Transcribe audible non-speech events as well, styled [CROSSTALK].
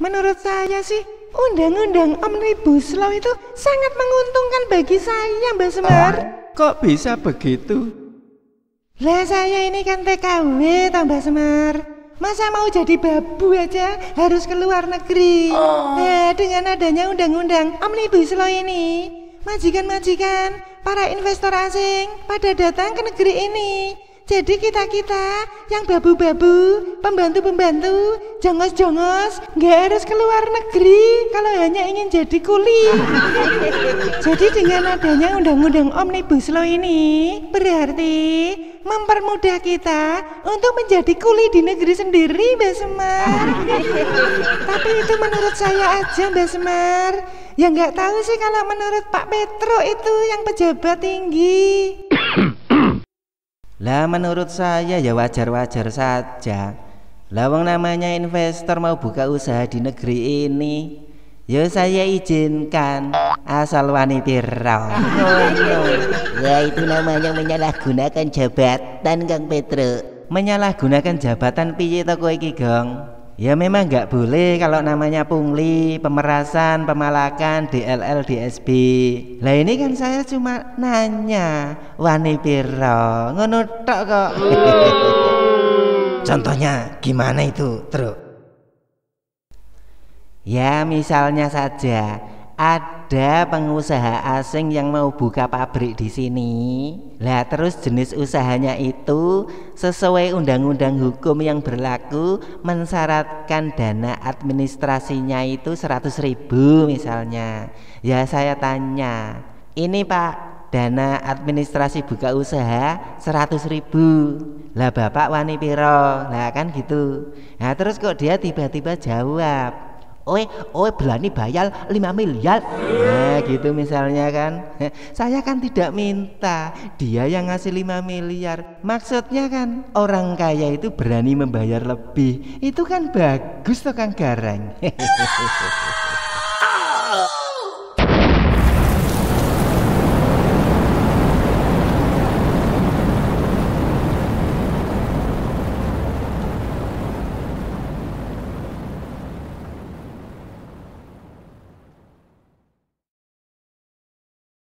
Menurut saya sih, undang-undang Omnibus Law itu sangat menguntungkan bagi saya, Mbak Semar. Kok bisa begitu? Lah saya ini kan TKW, Mbak Semar. Masa mau jadi babu aja harus ke luar negeri? Oh. Nah, dengan adanya undang-undang Omnibus Law ini, majikan-majikan, para investor asing pada datang ke negeri ini jadi kita-kita yang babu-babu, pembantu-pembantu, jongos-jongos, nggak harus keluar negeri kalau hanya ingin jadi kuli. [LAUGHS] jadi dengan adanya undang-undang Omnibus Law ini berarti mempermudah kita untuk menjadi kuli di negeri sendiri, Mbak Semar. [LAUGHS] Tapi itu menurut saya aja, Mbak Semar. Ya nggak tahu sih kalau menurut Pak Petro itu yang pejabat tinggi. Lah menurut saya ya wajar-wajar saja. Lawang namanya investor mau buka usaha di negeri ini. Ya saya izinkan asal wanita rau. ya itu namanya menyalahgunakan jabatan Kang Petro. Menyalahgunakan jabatan piye toko iki, Gong? Ya memang nggak boleh kalau namanya pungli, pemerasan, pemalakan, DLL, DSB. Lah ini kan saya cuma nanya, wani piro, ngono tok kok. [LAUGHS] Contohnya gimana itu, Truk? Ya misalnya saja ada pengusaha asing yang mau buka pabrik di sini. Lah terus jenis usahanya itu sesuai undang-undang hukum yang berlaku mensyaratkan dana administrasinya itu seratus ribu misalnya. Ya saya tanya, ini Pak dana administrasi buka usaha seratus ribu lah bapak wani piro lah kan gitu nah terus kok dia tiba-tiba jawab Oe, oe berani bayar 5 miliar. Nah, gitu misalnya kan. [LAUGHS] Saya kan tidak minta, dia yang ngasih 5 miliar. Maksudnya kan orang kaya itu berani membayar lebih. Itu kan bagus tuh Kang Garang. [LAUGHS]